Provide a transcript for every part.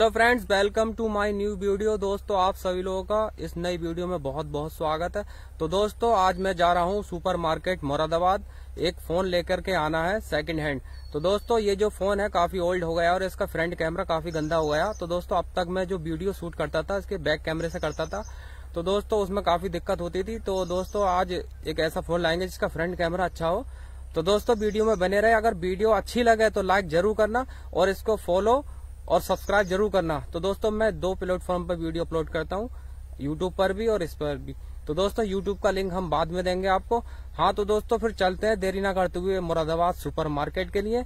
तो friends welcome to my new video दोस्तों आप सभी लोगों का इस नई वीडियो में बहुत बहुत स्वागत है तो दोस्तों आज मैं जा रहा हूँ सुपरमार्केट मुरादाबाद एक फोन लेकर के आना है सेकंड हैंड तो दोस्तों ये जो फोन है काफी ओल्ड हो गया और इसका फ्रंट कैमरा काफी गंदा हो गया तो दोस्तों अब तक मैं जो वीडियो शूट करता था इसके बैक कैमरे से करता था तो दोस्तों उसमें काफी दिक्कत होती थी तो दोस्तों आज एक ऐसा फोन लाएंगे जिसका फ्रंट कैमरा अच्छा हो तो दोस्तों वीडियो में बने रहे अगर वीडियो अच्छी लगे तो लाइक जरूर करना और इसको फॉलो और सब्सक्राइब जरूर करना तो दोस्तों मैं दो प्लेटफॉर्म पर वीडियो अपलोड करता हूँ यूट्यूब पर भी और इस पर भी तो दोस्तों यूट्यूब का लिंक हम बाद में देंगे आपको हाँ तो दोस्तों फिर चलते हैं देरी ना करते हुए मुरादाबाद सुपर मार्केट के लिए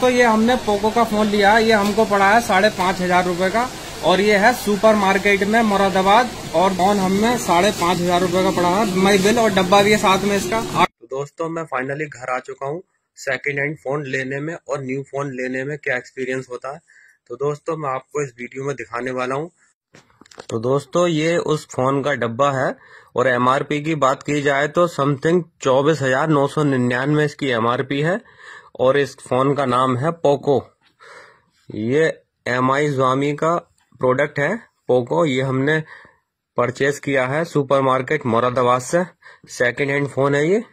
तो ये हमने पोको का फोन लिया ये हमको पड़ा है साढ़े पाँच हजार रूपए का और ये है सुपर मार्केट में मुरादाबाद और फोन हमें साढ़े पाँच हजार रूपए का पड़ा है मई बिल और डब्बा भी है साथ में इसका तो दोस्तों मैं फाइनली घर आ चुका हूँ सेकेंड हैंड फोन लेने में और न्यू फोन लेने में क्या एक्सपीरियंस होता है तो दोस्तों मैं आपको इस वीडियो में दिखाने वाला हूँ तो दोस्तों ये उस फोन का डब्बा है और एमआरपी की बात की जाए तो समथिंग चौबीस हजार नौ सौ निन्यानवे इसकी एमआरपी है और इस फोन का नाम है पोको ये एम आई स्वामी का प्रोडक्ट है पोको ये हमने परचेज किया है सुपरमार्केट मोरादाबाद से सेकंड हैंड फोन है ये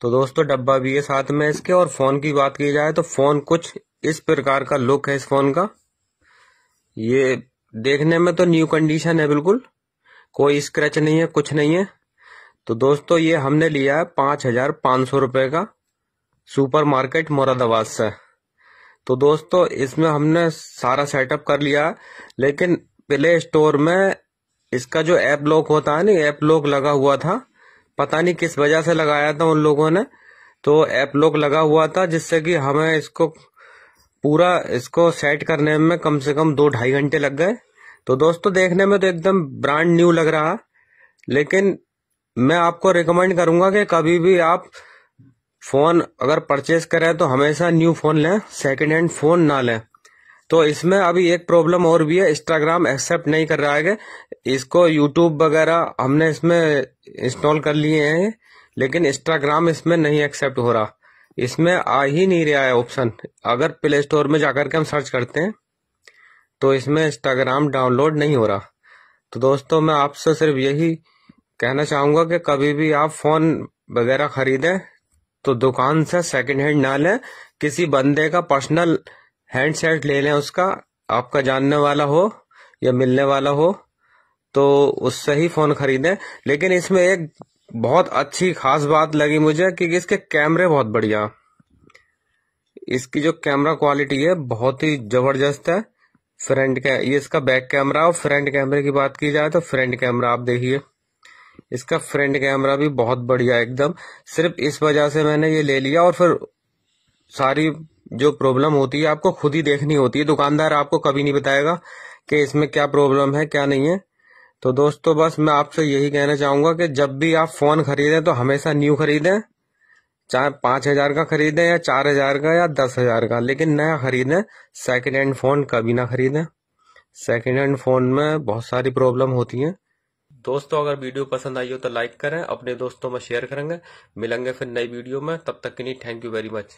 तो दोस्तों डब्बा भी है साथ में इसके और फोन की बात की जाए तो फोन कुछ इस प्रकार का लुक है इस फोन का ये देखने में तो न्यू कंडीशन है बिल्कुल कोई स्क्रैच नहीं है कुछ नहीं है तो दोस्तों ये हमने लिया है पांच हजार पांच सौ रुपए का सुपर मार्केट मुरादाबाद से तो दोस्तों इसमें हमने सारा सेटअप कर लिया लेकिन प्ले स्टोर में इसका जो ऐप लॉक होता है ना ऐप लॉक लगा हुआ था पता नहीं किस वजह से लगाया था उन लोगों ने तो ऐप लॉक लगा हुआ था जिससे कि हमें इसको पूरा इसको सेट करने में कम से कम दो ढाई घंटे लग गए तो दोस्तों देखने में तो एकदम ब्रांड न्यू लग रहा लेकिन मैं आपको रिकमेंड करूंगा कि कभी भी आप फोन अगर परचेज करें तो हमेशा न्यू फोन लें सेकेंड हैंड फोन ना लें तो इसमें अभी एक प्रॉब्लम और भी है इंस्टाग्राम एक्सेप्ट नहीं कर रहा है इसको यूट्यूब वगैरह हमने इसमें इंस्टॉल कर लिए हैं लेकिन इंस्टाग्राम इसमें नहीं एक्सेप्ट हो रहा इसमें आ ही नहीं रहा है ऑप्शन अगर प्ले स्टोर में जाकर के हम सर्च करते हैं तो इसमें इंस्टाग्राम डाउनलोड नहीं हो रहा तो दोस्तों मैं आपसे सिर्फ यही कहना चाहूंगा कि कभी भी आप फ़ोन वगैरह ख़रीदें तो दुकान से सेकंड हैंड ना लें किसी बंदे का पर्सनल हैंडसेट ले लें उसका आपका जानने वाला हो या मिलने वाला हो तो उससे ही फ़ोन ख़रीदें लेकिन इसमें एक बहुत अच्छी खास बात लगी मुझे कि इसके कैमरे बहुत बढ़िया इसकी जो कैमरा क्वालिटी है बहुत ही जबरदस्त है फ्रंट का ये इसका बैक कैमरा और फ्रंट कैमरे की बात की जाए तो फ्रंट कैमरा आप देखिए इसका फ्रंट कैमरा भी बहुत बढ़िया एकदम सिर्फ इस वजह से मैंने ये ले लिया और फिर सारी जो प्रॉब्लम होती है आपको खुद ही देखनी होती है दुकानदार आपको कभी नहीं बताएगा कि इसमें क्या प्रॉब्लम है क्या नहीं है तो दोस्तों बस मैं आपसे यही कहना चाहूँगा कि जब भी आप फ़ोन खरीदें तो हमेशा न्यू खरीदें चाहे पांच हज़ार का खरीदें या चार हज़ार का या दस हज़ार का लेकिन नया खरीदें सेकेंड हैंड फ़ोन कभी ना खरीदें सेकेंड हैंड फ़ोन में बहुत सारी प्रॉब्लम होती हैं दोस्तों अगर वीडियो पसंद आई हो तो लाइक करें अपने दोस्तों में शेयर करेंगे मिलेंगे फिर नई वीडियो में तब तक के लिए थैंक यू वेरी मच